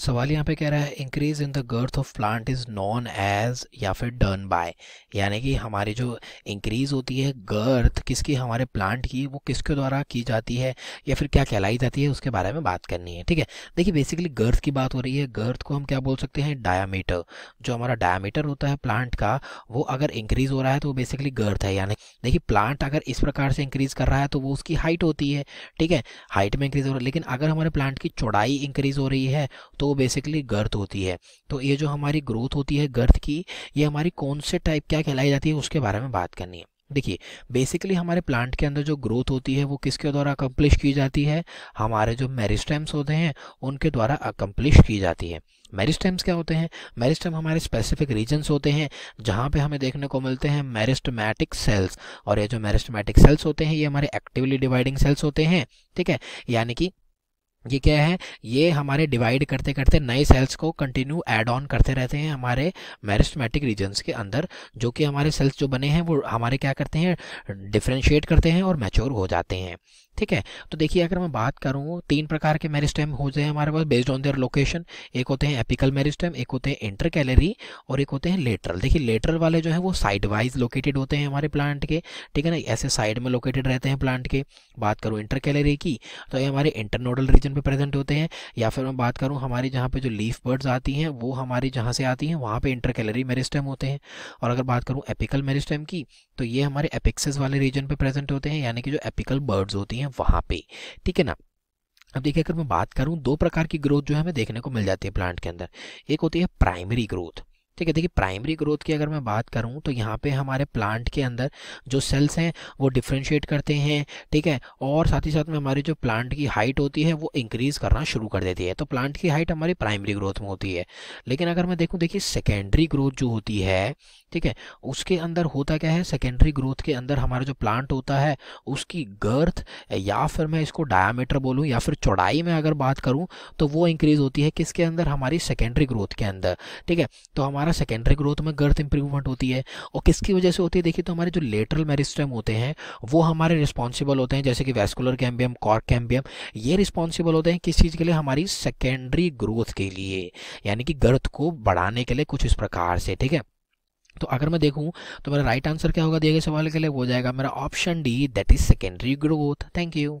सवाल यहाँ पे कह रहा है increase in the girth of plant is known as या फिर डर्न बाय यानी कि हमारी जो इंक्रीज होती है गर्थ किसकी हमारे प्लांट की वो किसके द्वारा की जाती है या फिर क्या कहलाई जाती है उसके बारे में बात करनी है ठीक है देखिए बेसिकली गर्थ की बात हो रही है गर्थ को हम क्या बोल सकते हैं डायामीटर जो हमारा डायामीटर होता है प्लांट का वो अगर इंक्रीज हो रहा है तो वो बेसिकली गर्थ है यानी देखिए प्लांट अगर इस प्रकार से इंक्रीज कर रहा है तो वो उसकी हाइट होती है ठीक है हाइट में इंक्रीज हो रहा है लेकिन अगर हमारे प्लांट की चौड़ाई इंक्रीज हो रही है तो वो बेसिकली गर्थ होती है तो ये जो हमारी ग्रोथ होती है गर्थ की ये हमारी कौन से टाइप क्या कहलाई जाती है उसके बारे में बात करनी है देखिए बेसिकली हमारे प्लांट के अंदर जो ग्रोथ होती है वो किसके द्वारा अकम्प्लिश की जाती है हमारे जो मेरिस्टेम्स होते हैं उनके द्वारा अकम्प्लिश की जाती है मेरिस्टेम्स क्या होते हैं मेरिस्टेम हमारे स्पेसिफिक रीजन्स होते हैं जहाँ पे हमें देखने को मिलते हैं मेरिस्टमैटिक सेल्स और ये जो मेरिस्टमैटिक सेल्स होते हैं ये हमारे एक्टिवली डिवाइडिंग सेल्स होते हैं ठीक है यानी कि ये क्या है ये हमारे डिवाइड करते करते नए सेल्स को कंटिन्यू एड ऑन करते रहते हैं हमारे मैरिस्टमेटिक रीजन्स के अंदर जो कि हमारे सेल्स जो बने हैं वो हमारे क्या करते हैं डिफ्रेंशिएट करते हैं और मैच्योर हो जाते हैं ठीक है तो देखिए अगर मैं बात करूँ तीन प्रकार के मेरिस्टेम होते हैं हमारे पास बेस्ड ऑन देयर लोकेशन एक होते हैं एपिकल मेरिस्टेम एक होते हैं इंटर कैलरी और एक होते हैं लेटरल देखिए लेटरल वाले जो है वो साइड वाइज लोकेटेड होते हैं हमारे प्लांट के ठीक है ना ऐसे साइड में लोकेटेड रहते हैं प्लांट के बात करूँ इंटर कैलरी की तो ये हमारे इंटरनोडल रीजन पे प्रेजेंट होते हैं या फिर मैं बात करूँ हमारी जहाँ पे जो लीफ बर्ड्स आती हैं वो हमारी जहाँ से आती हैं वहाँ पे इंटर कैलरी मेरिस्टम होते हैं और अगर बात करूँ एपिकल मेरिस्टम की तो ये हमारे एपिक्सिस वाले रीजन पे प्रेजेंट होते हैं यानी कि जो एपिकल बर्ड्स होती हैं वहाँ पर ठीक है ना अब देखिए अगर मैं बात करूँ दो प्रकार की ग्रोथ जो है हमें देखने को मिल जाती है प्लांट के अंदर एक होती है प्राइमरी ग्रोथ ठीक है देखिए प्राइमरी ग्रोथ की अगर मैं बात करूँ तो यहाँ पे हमारे प्लांट के अंदर जो सेल्स हैं वो डिफ्रेंशिएट करते हैं ठीक है और साथ ही साथ में हमारी जो प्लांट की हाइट होती है वो इंक्रीज़ करना शुरू कर देती है तो प्लांट की हाइट हमारी प्राइमरी ग्रोथ में होती है लेकिन अगर मैं देखूँ देखिए सेकेंडरी ग्रोथ जो होती है ठीक है उसके अंदर होता क्या है सेकेंडरी ग्रोथ के अंदर हमारा जो प्लांट होता है उसकी गर्थ या फिर मैं इसको डायामीटर बोलूँ या फिर चौड़ाई में अगर बात करूँ तो वो इंक्रीज़ होती है किसके अंदर हमारी सेकेंडरी ग्रोथ के अंदर ठीक है तो हमारा हमारा सेकेंडरी ग्रोथ में गर्थ इंप्रूवमेंट होती है और किसकी वजह से होती है देखिए तो हमारे जो लेटरल मेरिस्टम होते हैं वो हमारे रिस्पॉन्सिबल होते हैं जैसे कि वेस्कुलर कैम्बियम कॉर्क कैम्बियम ये रिस्पॉन्सिबल होते हैं किस चीज़ के लिए हमारी सेकेंडरी ग्रोथ के लिए यानी कि गर्थ को बढ़ाने के लिए कुछ इस प्रकार से ठीक है तो अगर मैं देखूं तो मेरा राइट आंसर क्या होगा दिए गए सवाल के लिए वो जाएगा मेरा option D that is secondary growth thank you